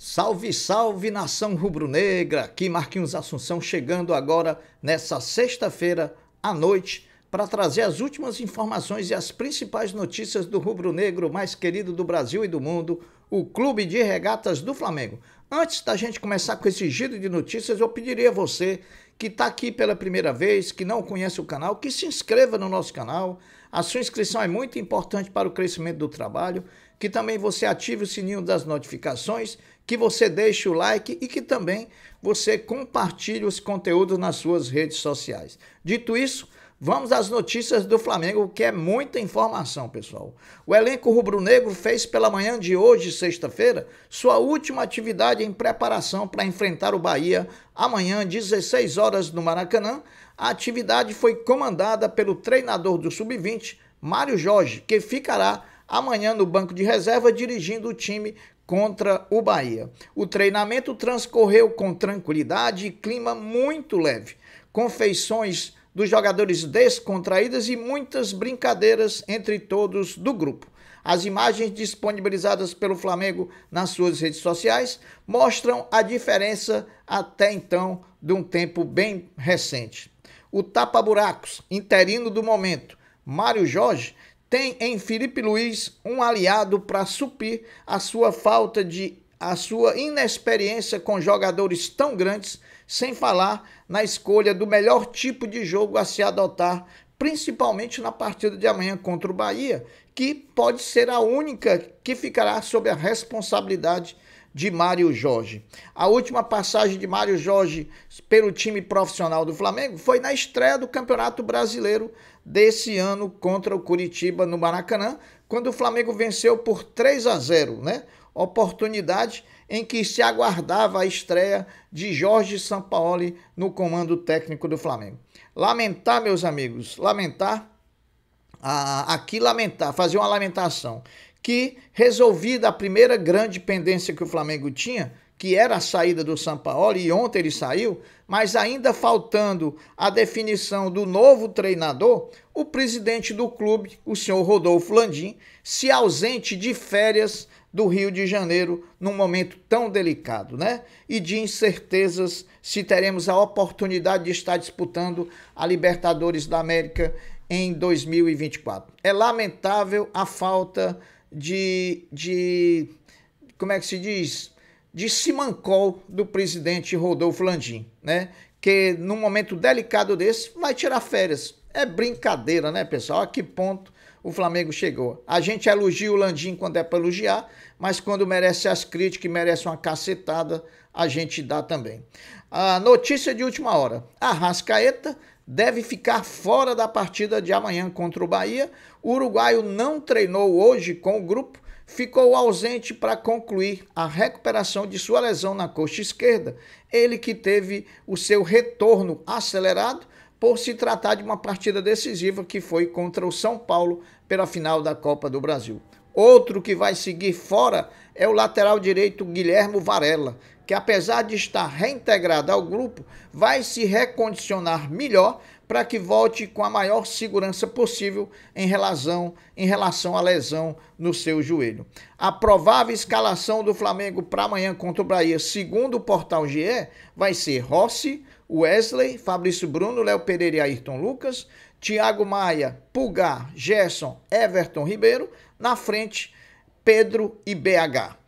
Salve, salve nação rubro-negra! Aqui Marquinhos Assunção chegando agora nessa sexta-feira à noite para trazer as últimas informações e as principais notícias do rubro-negro mais querido do Brasil e do mundo, o Clube de Regatas do Flamengo. Antes da gente começar com esse giro de notícias, eu pediria a você que está aqui pela primeira vez, que não conhece o canal, que se inscreva no nosso canal. A sua inscrição é muito importante para o crescimento do trabalho que também você ative o sininho das notificações, que você deixe o like e que também você compartilhe os conteúdos nas suas redes sociais. Dito isso, vamos às notícias do Flamengo, que é muita informação, pessoal. O elenco rubro-negro fez pela manhã de hoje, sexta-feira, sua última atividade em preparação para enfrentar o Bahia amanhã, 16 horas no Maracanã. A atividade foi comandada pelo treinador do sub-20, Mário Jorge, que ficará amanhã no banco de reserva dirigindo o time contra o Bahia. O treinamento transcorreu com tranquilidade e clima muito leve, com feições dos jogadores descontraídas e muitas brincadeiras entre todos do grupo. As imagens disponibilizadas pelo Flamengo nas suas redes sociais mostram a diferença até então de um tempo bem recente. O tapa-buracos, interino do momento, Mário Jorge, tem em Felipe Luiz um aliado para suprir a sua falta de a sua inexperiência com jogadores tão grandes, sem falar na escolha do melhor tipo de jogo a se adotar, principalmente na partida de amanhã contra o Bahia, que pode ser a única que ficará sob a responsabilidade de Mário Jorge. A última passagem de Mário Jorge pelo time profissional do Flamengo foi na estreia do Campeonato Brasileiro desse ano contra o Curitiba no Maracanã, quando o Flamengo venceu por 3 a 0, né? Oportunidade em que se aguardava a estreia de Jorge Sampaoli no comando técnico do Flamengo. Lamentar, meus amigos, lamentar aqui lamentar, fazer uma lamentação que resolvida a primeira grande pendência que o Flamengo tinha, que era a saída do Sampaoli, e ontem ele saiu, mas ainda faltando a definição do novo treinador, o presidente do clube, o senhor Rodolfo Landim, se ausente de férias do Rio de Janeiro num momento tão delicado, né? E de incertezas se teremos a oportunidade de estar disputando a Libertadores da América em 2024. É lamentável a falta de, de como é que se diz? De simancol do presidente Rodolfo Landim, né? Que num momento delicado desse vai tirar férias. É brincadeira, né, pessoal? A que ponto o Flamengo chegou. A gente elogia o Landim quando é para elogiar, mas quando merece as críticas e merece uma cacetada, a gente dá também. A notícia de última hora: Arrascaeta deve ficar fora da partida de amanhã contra o Bahia. O uruguaio não treinou hoje com o grupo, ficou ausente para concluir a recuperação de sua lesão na coxa esquerda. Ele que teve o seu retorno acelerado por se tratar de uma partida decisiva que foi contra o São Paulo pela final da Copa do Brasil. Outro que vai seguir fora é o lateral direito Guilherme Varela, que apesar de estar reintegrada ao grupo, vai se recondicionar melhor para que volte com a maior segurança possível em relação, em relação à lesão no seu joelho. A provável escalação do Flamengo para amanhã contra o Bahia, segundo o portal GE, vai ser Rossi, Wesley, Fabrício Bruno, Léo Pereira e Ayrton Lucas, Thiago Maia, Pulgar, Gerson, Everton Ribeiro, na frente Pedro e BH.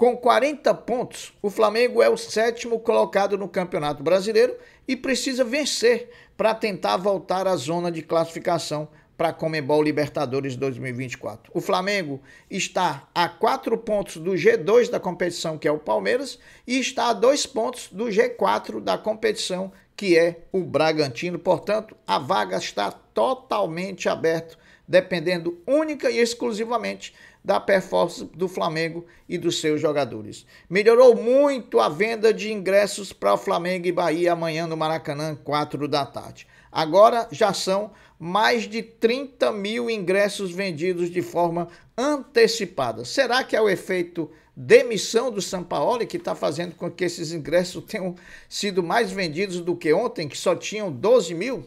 Com 40 pontos, o Flamengo é o sétimo colocado no Campeonato Brasileiro e precisa vencer para tentar voltar à zona de classificação para a Comembol Libertadores 2024. O Flamengo está a quatro pontos do G2 da competição, que é o Palmeiras, e está a dois pontos do G4 da competição, que é o Bragantino. Portanto, a vaga está totalmente aberta, dependendo única e exclusivamente da performance do Flamengo e dos seus jogadores. Melhorou muito a venda de ingressos para o Flamengo e Bahia amanhã no Maracanã, 4 da tarde. Agora já são mais de 30 mil ingressos vendidos de forma antecipada. Será que é o efeito demissão do Sampaoli que está fazendo com que esses ingressos tenham sido mais vendidos do que ontem, que só tinham 12 mil?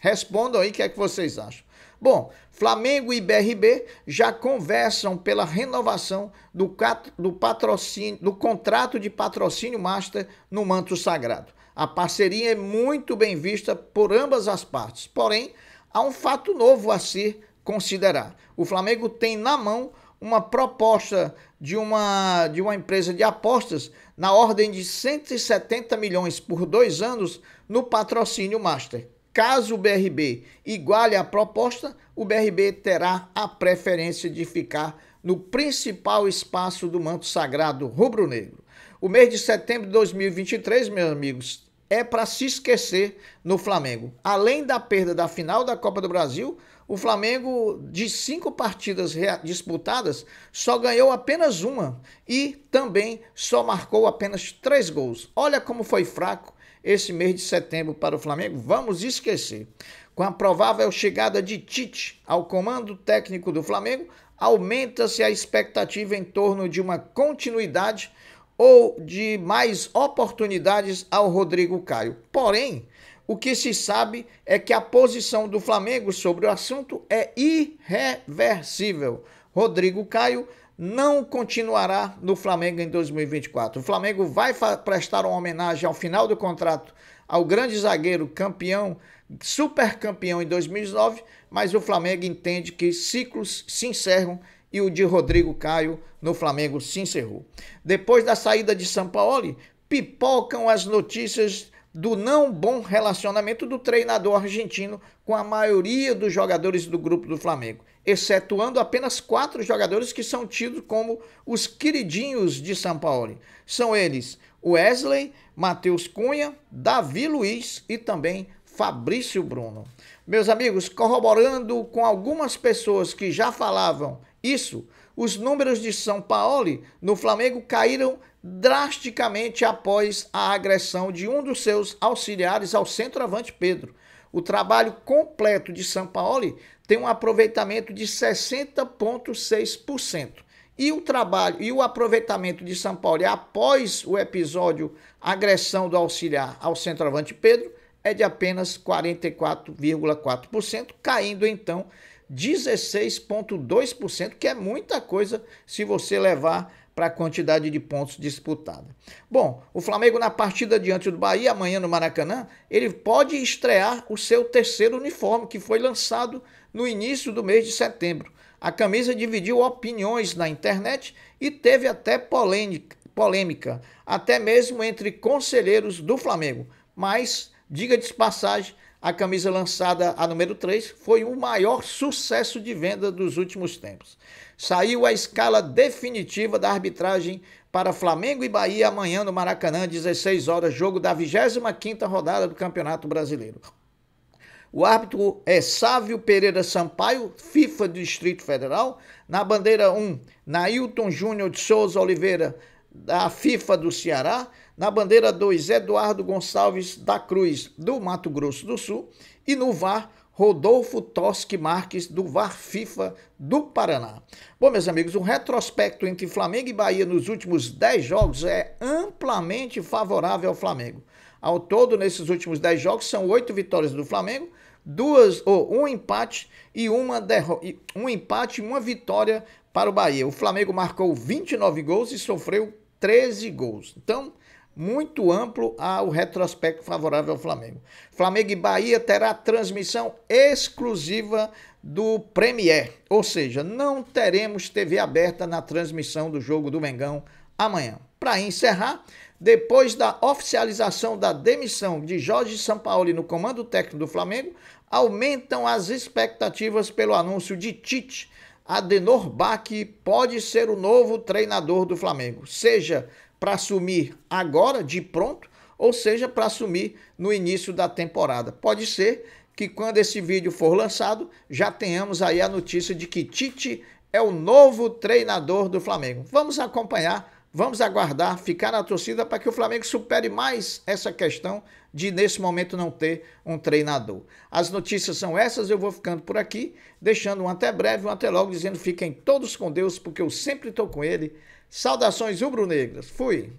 Respondam aí o que é que vocês acham. Bom, Flamengo e BRB já conversam pela renovação do, do, patrocínio, do contrato de patrocínio master no manto sagrado. A parceria é muito bem vista por ambas as partes. Porém, há um fato novo a se considerar. O Flamengo tem na mão uma proposta de uma, de uma empresa de apostas na ordem de 170 milhões por dois anos no patrocínio master. Caso o BRB iguale a proposta, o BRB terá a preferência de ficar no principal espaço do manto sagrado rubro-negro. O mês de setembro de 2023, meus amigos, é para se esquecer no Flamengo. Além da perda da final da Copa do Brasil, o Flamengo, de cinco partidas disputadas, só ganhou apenas uma e também só marcou apenas três gols. Olha como foi fraco esse mês de setembro para o Flamengo. Vamos esquecer. Com a provável chegada de Tite ao comando técnico do Flamengo, aumenta-se a expectativa em torno de uma continuidade ou de mais oportunidades ao Rodrigo Caio. Porém, o que se sabe é que a posição do Flamengo sobre o assunto é irreversível. Rodrigo Caio não continuará no Flamengo em 2024. O Flamengo vai prestar uma homenagem ao final do contrato ao grande zagueiro campeão, super campeão em 2009, mas o Flamengo entende que ciclos se encerram e o de Rodrigo Caio no Flamengo se encerrou. Depois da saída de Sampaoli, pipocam as notícias do não bom relacionamento do treinador argentino com a maioria dos jogadores do grupo do Flamengo, excetuando apenas quatro jogadores que são tidos como os queridinhos de São Paulo. São eles Wesley, Matheus Cunha, Davi Luiz e também Fabrício Bruno. Meus amigos, corroborando com algumas pessoas que já falavam isso, os números de São Paulo no Flamengo caíram drasticamente após a agressão de um dos seus auxiliares ao centroavante Pedro. O trabalho completo de São Paulo tem um aproveitamento de 60,6%. E o trabalho e o aproveitamento de São Paulo após o episódio agressão do auxiliar ao centroavante Pedro é de apenas 44,4%, caindo então 16,2%, que é muita coisa se você levar para a quantidade de pontos disputada. Bom, o Flamengo na partida diante do Bahia, amanhã no Maracanã, ele pode estrear o seu terceiro uniforme, que foi lançado no início do mês de setembro. A camisa dividiu opiniões na internet e teve até polêmica, polêmica até mesmo entre conselheiros do Flamengo. Mas, diga de passagem, a camisa lançada a número 3 foi o maior sucesso de venda dos últimos tempos. Saiu a escala definitiva da arbitragem para Flamengo e Bahia amanhã no Maracanã, 16 horas, jogo da 25ª rodada do Campeonato Brasileiro. O árbitro é Sávio Pereira Sampaio, FIFA do Distrito Federal. Na bandeira 1, Nailton Júnior de Souza Oliveira, da FIFA do Ceará, na bandeira 2, Eduardo Gonçalves da Cruz, do Mato Grosso do Sul, e no VAR, Rodolfo Tosque Marques, do VAR FIFA do Paraná. Bom, meus amigos, o um retrospecto entre Flamengo e Bahia nos últimos 10 jogos é amplamente favorável ao Flamengo. Ao todo, nesses últimos 10 jogos, são 8 vitórias do Flamengo, duas ou oh, um empate e uma derrota, um empate e uma vitória para o Bahia. O Flamengo marcou 29 gols e sofreu 13 gols. Então, muito amplo ao retrospecto favorável ao Flamengo. Flamengo e Bahia terá transmissão exclusiva do Premier, ou seja, não teremos TV aberta na transmissão do jogo do Mengão amanhã. Para encerrar, depois da oficialização da demissão de Jorge Sampaoli no comando técnico do Flamengo, aumentam as expectativas pelo anúncio de Tite Adenor Bach pode ser o novo treinador do Flamengo, seja para assumir agora, de pronto, ou seja para assumir no início da temporada. Pode ser que quando esse vídeo for lançado, já tenhamos aí a notícia de que Tite é o novo treinador do Flamengo. Vamos acompanhar Vamos aguardar, ficar na torcida para que o Flamengo supere mais essa questão de, nesse momento, não ter um treinador. As notícias são essas, eu vou ficando por aqui, deixando um até breve, um até logo, dizendo fiquem todos com Deus, porque eu sempre estou com ele. Saudações rubro-negras. Fui.